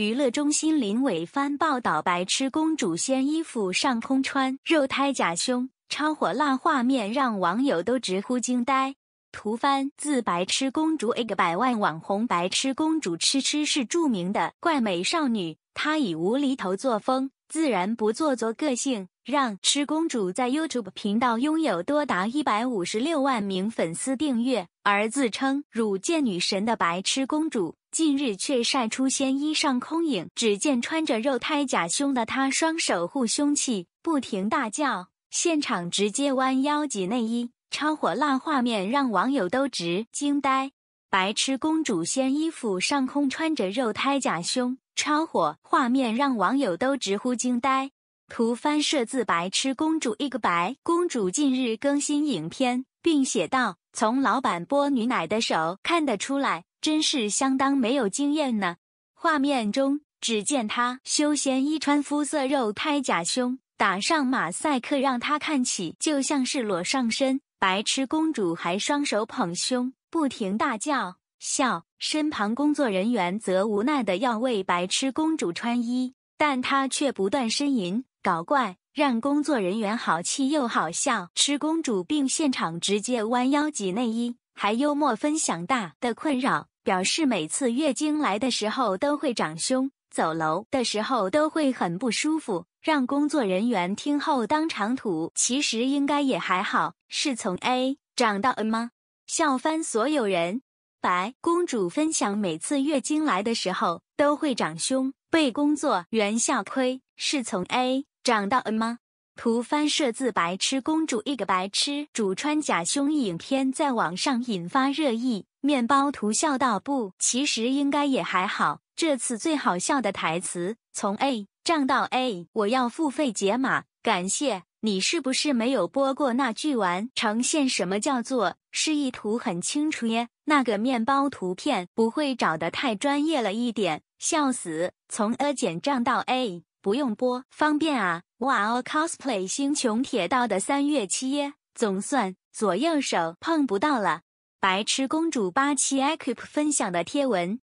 娱乐中心林伟帆报道：白痴公主掀衣服上空穿肉胎假胸，超火辣画面让网友都直呼惊呆。图番自白痴公主，一个百万网红。白痴公主吃吃是著名的怪美少女，她以无厘头作风。自然不做作个性，让吃公主在 YouTube 频道拥有多达一百五十六万名粉丝订阅。而自称“乳贱女神”的白痴公主，近日却晒出仙衣上空影，只见穿着肉胎假胸的她，双手护胸器，不停大叫，现场直接弯腰挤内衣，超火辣画面让网友都直惊呆。白痴公主仙衣服上空穿着肉胎假胸。超火画面让网友都直呼惊呆，图翻设自《白痴公主一个白公主近日更新影片，并写道：“从老板剥女奶的手看得出来，真是相当没有经验呢。”画面中只见她休闲衣穿肤色肉胎假胸，打上马赛克让她看起就像是裸上身，白痴公主还双手捧胸不停大叫笑。身旁工作人员则无奈的要为白痴公主穿衣，但她却不断呻吟搞怪，让工作人员好气又好笑。吃公主并现场直接弯腰挤内衣，还幽默分享大的困扰，表示每次月经来的时候都会长胸，走楼的时候都会很不舒服，让工作人员听后当场吐。其实应该也还好，是从 A 长到 N 吗？笑翻所有人。白公主分享每次月经来的时候都会长胸。被工作员笑亏是从 A 长到 N 吗？图翻设自白痴公主一个白痴主穿假胸影片在网上引发热议。面包图笑到不，其实应该也还好。这次最好笑的台词从 A 涨到 A，我要付费解码。感谢你是不是没有播过那句完呈现什么叫做示意图很清楚耶。那个面包图片不会找的太专业了一点，笑死！从 A 减账到 A，不用播，方便啊！哇哦，cosplay 星穹铁道的三月七，总算左右手碰不到了。白痴公主八七 equip 分享的贴文。